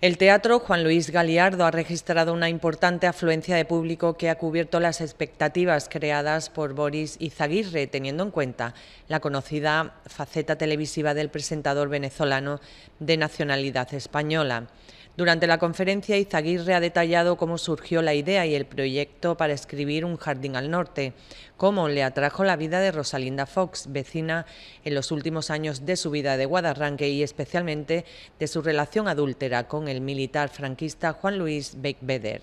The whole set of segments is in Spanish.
El Teatro Juan Luis Galiardo ha registrado una importante afluencia de público que ha cubierto las expectativas creadas por Boris Izaguirre, teniendo en cuenta la conocida faceta televisiva del presentador venezolano de nacionalidad española. Durante la conferencia, Izaguirre ha detallado cómo surgió la idea y el proyecto para escribir Un jardín al norte, cómo le atrajo la vida de Rosalinda Fox, vecina en los últimos años de su vida de Guadarranque y especialmente de su relación adúltera con el militar franquista Juan Luis Beckbeder.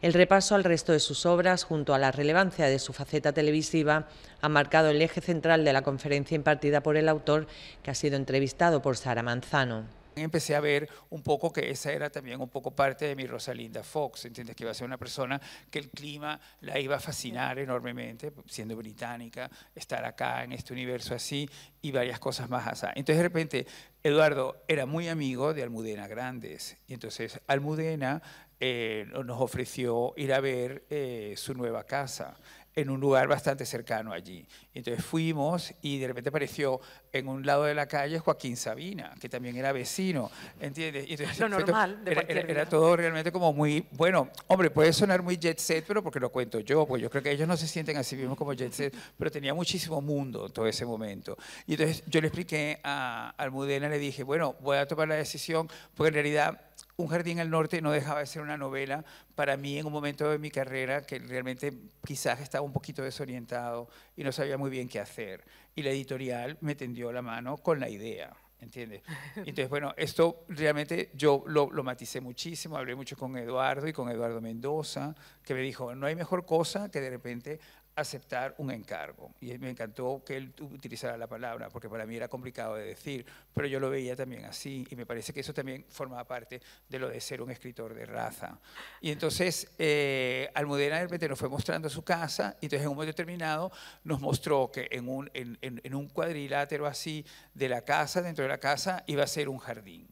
El repaso al resto de sus obras, junto a la relevancia de su faceta televisiva, ha marcado el eje central de la conferencia impartida por el autor, que ha sido entrevistado por Sara Manzano empecé a ver un poco que esa era también un poco parte de mi Rosalinda Fox, ¿entiendes? Que iba a ser una persona que el clima la iba a fascinar enormemente, siendo británica, estar acá en este universo así y varias cosas más Entonces de repente Eduardo era muy amigo de Almudena Grandes y entonces Almudena eh, nos ofreció ir a ver eh, su nueva casa en un lugar bastante cercano allí. Entonces fuimos y de repente apareció en un lado de la calle Joaquín Sabina, que también era vecino, ¿entiendes? lo normal, de era, era, todo realmente como muy, bueno, hombre, puede sonar muy jet set, pero porque lo cuento yo, pues yo creo que ellos no se sienten así mismo como jet set, pero tenía muchísimo mundo en todo ese momento. Y entonces yo le expliqué a Almudena, le dije, bueno, voy a tomar la decisión, porque en realidad un jardín al norte no dejaba de ser una novela para mí en un momento de mi carrera que realmente quizás estaba un poquito desorientado y no sabía muy bien qué hacer. Y la editorial me tendió la mano con la idea. ¿Entiendes? Entonces, bueno, esto realmente yo lo, lo, maticé muchísimo, hablé mucho con Eduardo y con Eduardo Mendoza, que me dijo, no hay mejor cosa que de repente aceptar un encargo. Y me encantó que él utilizara la palabra, porque para mí era complicado de decir, pero yo lo veía también así, y me parece que eso también formaba parte de lo de ser un escritor de raza. Y entonces eh, Almudena repente nos fue mostrando su casa, y entonces en un momento determinado nos mostró que en un, en, en un cuadrilátero así de la casa, dentro de la casa, iba a ser un jardín.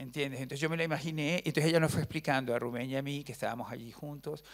¿Entiendes? Entonces yo me la imaginé, entonces ella nos fue explicando, a Rubén y a mí, que estábamos allí juntos,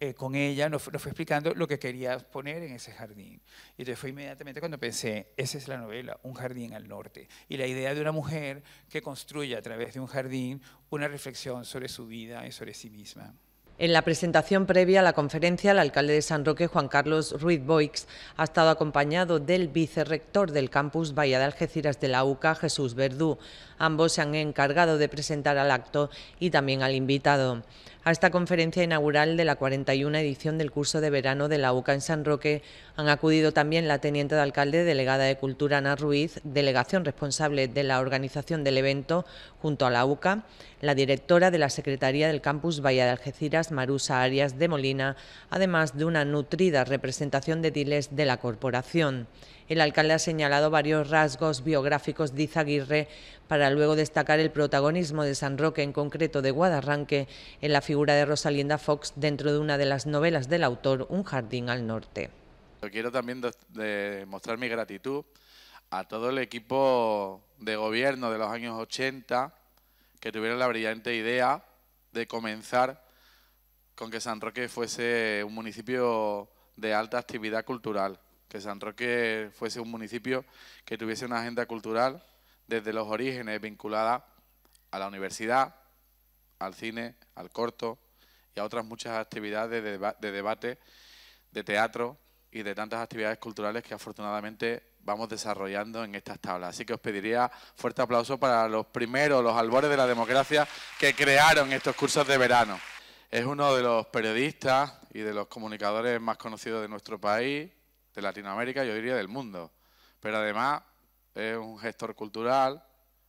eh, con ella, nos, fue explicando lo que quería poner en ese jardín. Y entonces fue inmediatamente cuando pensé, esa es la novela, Un jardín al norte. Y la idea de una mujer que construye a través de un jardín una reflexión sobre su vida y sobre sí misma. En la presentación previa a la conferencia, el alcalde de San Roque, Juan Carlos Ruiz Boix, ha estado acompañado del vicerrector del campus Bahía de Algeciras de la UCA, Jesús Verdú. Ambos se han encargado de presentar al acto y también al invitado. A esta conferencia inaugural de la 41 edición del curso de verano de la UCA en San Roque han acudido también la teniente de alcalde, delegada de Cultura Ana Ruiz, delegación responsable de la organización del evento junto a la UCA, la directora de la Secretaría del Campus Bahía de Algeciras, Marusa Arias de Molina, además de una nutrida representación de diles de la corporación. El alcalde ha señalado varios rasgos biográficos de Izaguirre para luego destacar el protagonismo de San Roque, en concreto de Guadarranque, en la figura de Rosalinda Fox dentro de una de las novelas del autor, Un jardín al norte. Quiero también mostrar mi gratitud a todo el equipo de gobierno de los años 80 que tuvieron la brillante idea de comenzar con que San Roque fuese un municipio de alta actividad cultural que San Roque fuese un municipio que tuviese una agenda cultural desde los orígenes vinculada a la universidad, al cine, al corto y a otras muchas actividades de, de debate, de teatro y de tantas actividades culturales que afortunadamente vamos desarrollando en estas tablas. Así que os pediría fuerte aplauso para los primeros, los albores de la democracia que crearon estos cursos de verano. Es uno de los periodistas y de los comunicadores más conocidos de nuestro país, de Latinoamérica, yo diría del mundo. Pero además es un gestor cultural,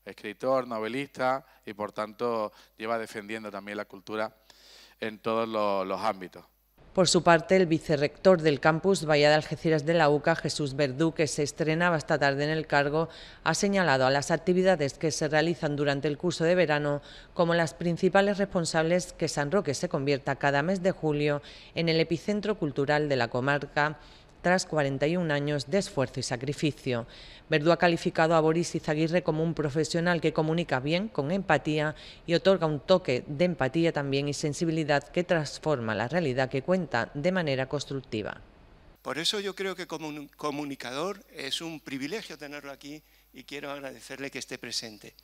escritor, novelista y por tanto lleva defendiendo también la cultura en todos los, ámbitos. Por su parte, el vicerrector del campus Bahía de Algeciras de la UCA, Jesús Verdú, que se estrenaba esta tarde en el cargo, ha señalado a las actividades que se realizan durante el curso de verano como las principales responsables que San Roque se convierta cada mes de julio en el epicentro cultural de la comarca tras 41 años de esfuerzo y sacrificio. Verdú ha calificado a Boris Izaguirre como un profesional que comunica bien, con empatía y otorga un toque de empatía también y sensibilidad que transforma la realidad que cuenta de manera constructiva. Por eso yo creo que como comunicador es un privilegio tenerlo aquí y quiero agradecerle que esté presente.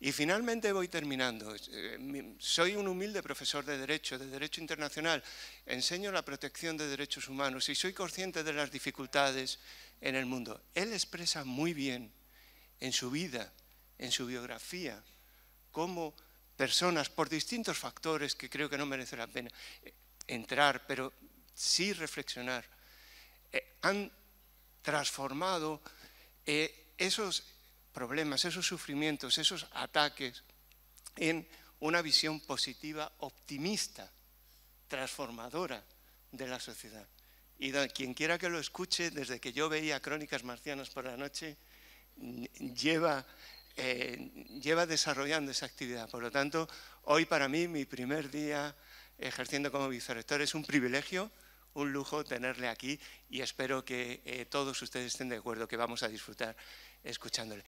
Y finalmente voy terminando. Eh, soy un humilde profesor de Derecho, de Derecho Internacional. Enseño la protección de derechos humanos y soy consciente de las dificultades en el mundo. Él expresa muy bien en su vida, en su biografía, cómo personas, por distintos factores que creo que no merece la pena eh, entrar, pero sí reflexionar, eh, han transformado esos problemas, esos sufrimientos, esos ataques en una visión positiva, optimista, transformadora de la sociedad. Y quien quiera que lo escuche, desde que yo veía Crónicas Marcianas por la noche, lleva, eh, lleva desarrollando esa actividad. Por lo tanto, hoy para mí, mi primer día ejerciendo como vicerrector, es un privilegio, un lujo tenerle aquí y espero que eh, todos ustedes estén de acuerdo que vamos a disfrutar escuchándole.